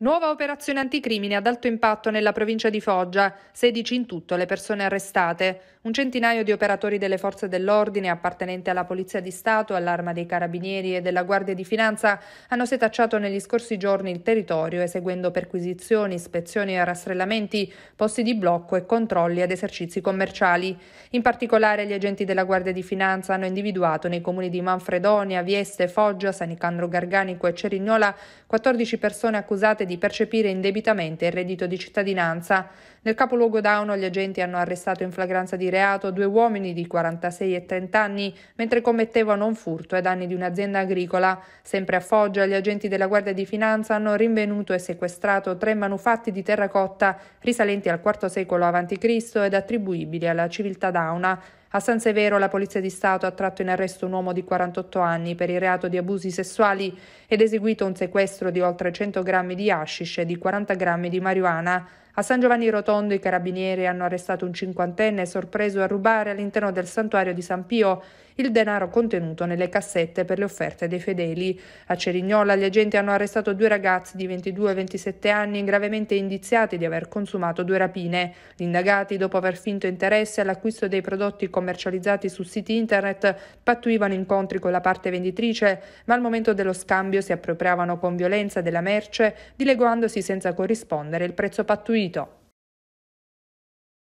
Nuova operazione anticrimine ad alto impatto nella provincia di Foggia, 16 in tutto le persone arrestate, un centinaio di operatori delle forze dell'ordine appartenenti alla Polizia di Stato, all'Arma dei Carabinieri e della Guardia di Finanza hanno setacciato negli scorsi giorni il territorio eseguendo perquisizioni, ispezioni e rastrellamenti, posti di blocco e controlli ad esercizi commerciali. In particolare gli agenti della Guardia di Finanza hanno individuato nei comuni di Manfredonia, Vieste, Foggia, Sanicandro Garganico e Cerignola 14 persone accusate di di percepire indebitamente il reddito di cittadinanza. Nel capoluogo Dauno gli agenti hanno arrestato in flagranza di reato due uomini di 46 e 30 anni mentre commettevano un furto ai danni di un'azienda agricola. Sempre a Foggia gli agenti della Guardia di Finanza hanno rinvenuto e sequestrato tre manufatti di terracotta risalenti al IV secolo a.C. ed attribuibili alla civiltà Dauna. A San Severo la Polizia di Stato ha tratto in arresto un uomo di 48 anni per il reato di abusi sessuali ed eseguito un sequestro di oltre 100 grammi di hashish e di 40 grammi di marijuana. A San Giovanni Rotondo i carabinieri hanno arrestato un cinquantenne sorpreso a rubare all'interno del santuario di San Pio il denaro contenuto nelle cassette per le offerte dei fedeli. A Cerignola gli agenti hanno arrestato due ragazzi di 22 e 27 anni gravemente indiziati di aver consumato due rapine. Gli indagati, dopo aver finto interesse all'acquisto dei prodotti commercializzati su siti internet, pattuivano incontri con la parte venditrice, ma al momento dello scambio si appropriavano con violenza della merce, dileguandosi senza corrispondere il prezzo pattuito.